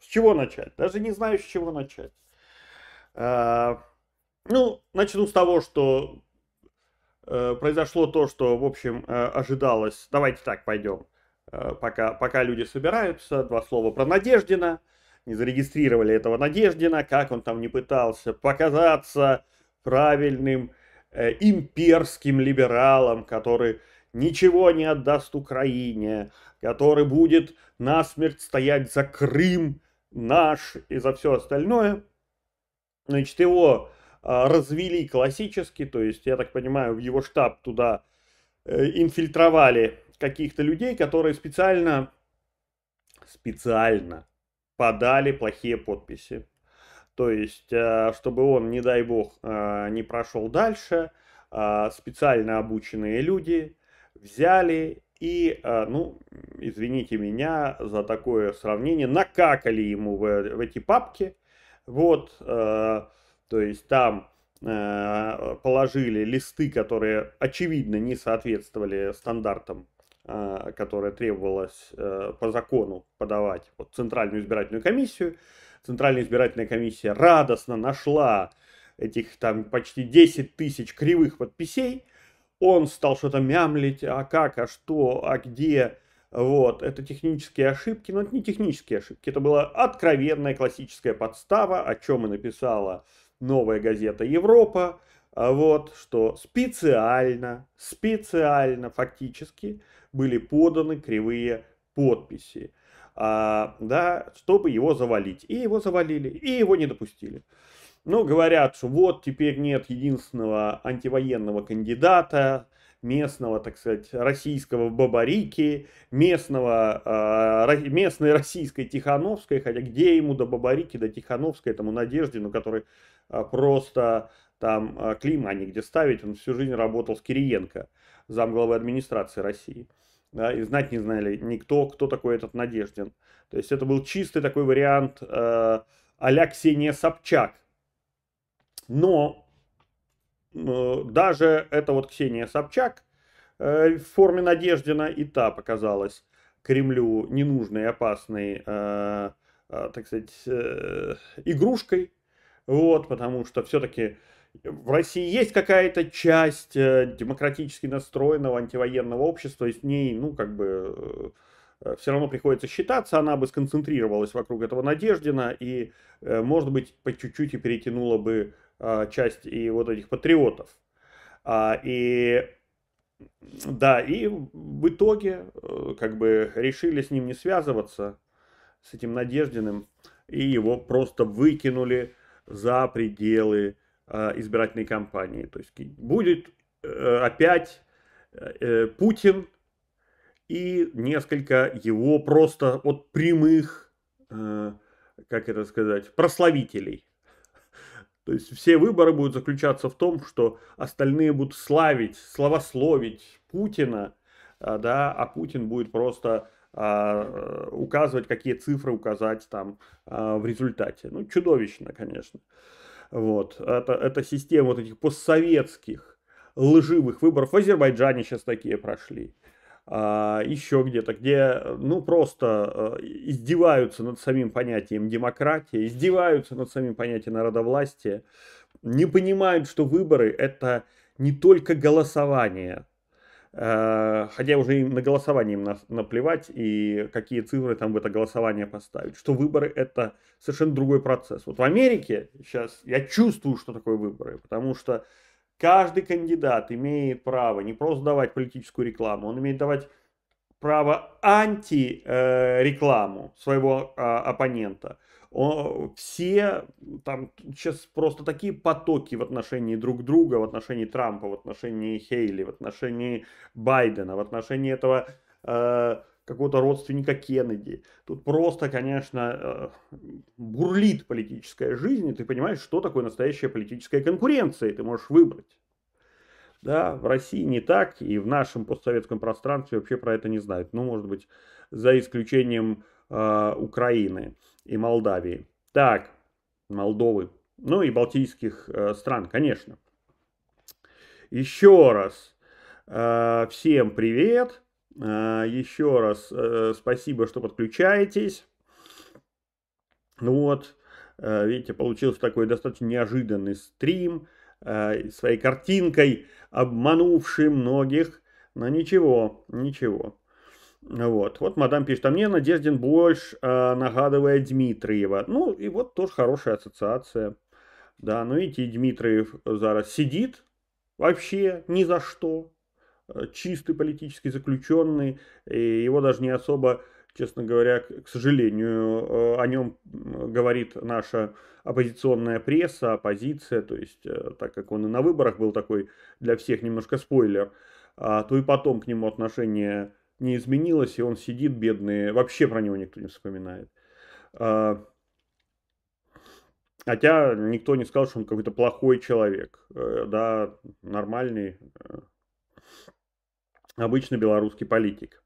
С чего начать? Даже не знаю, с чего начать. А, ну, начну с того, что э, произошло то, что, в общем, э, ожидалось. Давайте так пойдем. Э, пока, пока люди собираются, два слова про Надеждина. Не зарегистрировали этого Надеждина, как он там не пытался показаться правильным э, имперским либералом, который ничего не отдаст Украине, который будет насмерть стоять за Крым, наш и за все остальное. Значит, его а, развели классически, то есть, я так понимаю, в его штаб туда э, инфильтровали каких-то людей, которые специально, специально подали плохие подписи. То есть, э, чтобы он, не дай бог, э, не прошел дальше, специально обученные люди взяли и, а, ну, извините меня за такое сравнение, накакали ему в, э, в эти папки. Вот, э, то есть там э, положили листы, которые, очевидно, не соответствовали стандартам, э, которые требовалось э, по закону подавать вот, Центральную избирательную комиссию. Центральная избирательная комиссия радостно нашла этих там почти 10 тысяч кривых подписей – он стал что-то мямлить, а как, а что, а где. Вот, это технические ошибки, но это не технические ошибки, это была откровенная классическая подстава, о чем и написала новая газета «Европа», а вот, что специально, специально фактически были поданы кривые подписи, а, да, чтобы его завалить. И его завалили, и его не допустили. Ну говорят, что вот теперь нет единственного антивоенного кандидата, местного, так сказать, российского Бабарики, местного, э, местной российской Тихановской, хотя где ему до Бабарики, до Тихановской, этому Надеждину, который э, просто там э, а, клима негде ставить, он всю жизнь работал с Кириенко, замглавы администрации России. Да, и знать не знали никто, кто такой этот Надеждин. То есть это был чистый такой вариант э, а-ля Ксения Собчак – но э, даже это вот Ксения Собчак э, в форме Надеждина и та показалась Кремлю ненужной, опасной, э, так сказать, игрушкой. Вот, потому что все-таки в России есть какая-то часть демократически настроенного антивоенного общества, и с ней, ну, как бы, все равно приходится считаться, она бы сконцентрировалась вокруг этого Надеждина и, может быть, по чуть-чуть и перетянула бы а, часть и вот этих патриотов. А, и да, и в итоге э, как бы решили с ним не связываться, с этим Надеждиным, и его просто выкинули за пределы а, избирательной кампании. То есть будет э, опять э, Путин и несколько его просто от прямых, как это сказать, прославителей. То есть все выборы будут заключаться в том, что остальные будут славить, словословить Путина, а, да, а Путин будет просто а, указывать, какие цифры указать там а, в результате. Ну, чудовищно, конечно. Вот. Это, это система вот этих постсоветских лживых выборов. В Азербайджане сейчас такие прошли. А, еще где-то, где, э, ну, просто э, издеваются над самим понятием демократии, издеваются над самим понятием народовластия, не понимают, что выборы – это не только голосование, э, хотя уже и на голосование им наплевать, и какие цифры там в это голосование поставить, что выборы – это совершенно другой процесс. Вот в Америке сейчас я чувствую, что такое выборы, потому что Каждый кандидат имеет право не просто давать политическую рекламу, он имеет давать право антирекламу своего а, оппонента. Все там сейчас просто такие потоки в отношении друг друга, в отношении Трампа, в отношении Хейли, в отношении Байдена, в отношении этого э, какого-то родственника Кеннеди. Тут просто, конечно, э, бурлит политическая жизнь, и ты понимаешь, что такое настоящая политическая конкуренция, и ты можешь выбрать. Да, в России не так, и в нашем постсоветском пространстве вообще про это не знают. Ну, может быть, за исключением э, Украины и Молдавии. Так, Молдовы, ну и балтийских э, стран, конечно. Еще раз э, всем привет. А, Еще раз э, спасибо, что подключаетесь. Ну Вот, э, видите, получился такой достаточно неожиданный стрим э, своей картинкой, обманувший многих. Но ничего, ничего. Вот, вот мадам пишет, а мне Надеждин больше э, нагадывает Дмитриева. Ну, и вот тоже хорошая ассоциация. Да, ну видите, Дмитриев зараз сидит вообще ни за что. Э, чистый политический заключенный, и его даже не особо, честно говоря, к сожалению, э, о нем э, говорит наша оппозиционная пресса, оппозиция, то есть так как он и на выборах был такой для всех немножко спойлер, а, то и потом к нему отношение не изменилось, и он сидит бедный, вообще про него никто не вспоминает. А, хотя никто не сказал, что он какой-то плохой человек, да, нормальный, обычный белорусский политик.